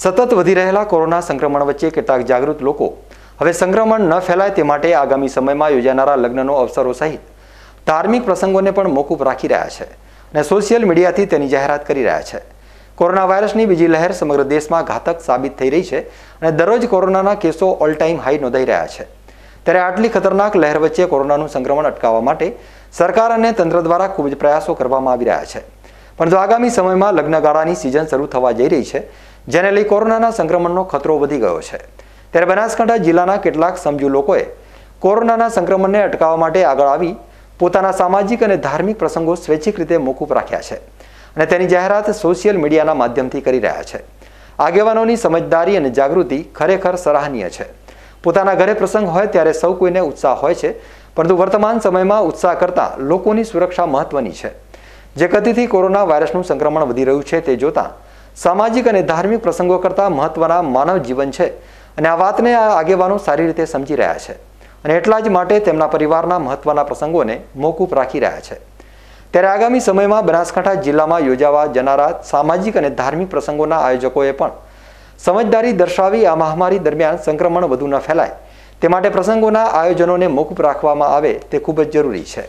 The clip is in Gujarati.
સતત વધી રહેલા કોરોના સંક્રમણ વચ્ચે કેટલાક જાગૃત લોકો હવે સંક્રમણ ન ફેલાય તે માટે આગામી સમયમાં યોજાનારા લગ્નનો અવસરો સહિત ધાર્મિક પ્રસંગોને પણ મોકૂફ રાખી રહ્યા છે અને સોશિયલ મીડિયાથી તેની જાહેરાત કરી રહ્યા છે કોરોના વાયરસની બીજી લહેર સમગ્ર દેશમાં ઘાતક સાબિત થઈ રહી છે અને દરરોજ કોરોનાના કેસો ઓલ ટાઈમ હાઈ નોંધાઈ રહ્યા છે ત્યારે આટલી ખતરનાક લહેર વચ્ચે કોરોનાનું સંક્રમણ અટકાવવા માટે સરકાર અને તંત્ર દ્વારા ખૂબ જ પ્રયાસો કરવામાં આવી રહ્યા છે પણ જો આગામી સમયમાં લગ્નગાળાની સિઝન શરૂ થવા જઈ રહી છે જેને લઈ કોરોનાના સંક્રમણનો ખતરો વધી ગયો છે ત્યારે બનાસકાંઠા જિલ્લાના કેટલાક સમજુ લોકોએ કોરોનાના સંક્રમણને અટકાવવા માટે આગળ આવી પોતાના સામાજિક અને ધાર્મિક પ્રસંગો સ્વૈચ્છિક રીતે મોકૂફ રાખ્યા છે અને તેની જાહેરાત સોશિયલ મીડિયાના માધ્યમથી કરી રહ્યા છે આગેવાનોની સમજદારી અને જાગૃતિ ખરેખર સરાહનીય છે પોતાના ઘરે પ્રસંગ હોય ત્યારે સૌ કોઈને ઉત્સાહ હોય છે પરંતુ વર્તમાન સમયમાં ઉત્સાહ કરતાં લોકોની સુરક્ષા મહત્વની છે જે ગતિથી કોરોના વાયરસનું સંક્રમણ વધી રહ્યું છે તે જોતાં સામાજિક અને ધાર્મિક પ્રસંગો કરતાં મહત્વના માનવ જીવન છે અને આ વાતને આ આગેવાનો સારી રીતે સમજી રહ્યા છે અને એટલા જ માટે તેમના પરિવારના મહત્વના પ્રસંગોને મોકૂફ રાખી રહ્યા છે ત્યારે આગામી સમયમાં બનાસકાંઠા જિલ્લામાં યોજાવા જનારા સામાજિક અને ધાર્મિક પ્રસંગોના આયોજકોએ પણ સમજદારી દર્શાવી આ મહામારી દરમિયાન સંક્રમણ વધુ ન ફેલાય તે માટે પ્રસંગોના આયોજનોને મોકૂફ રાખવામાં આવે તે ખૂબ જ જરૂરી છે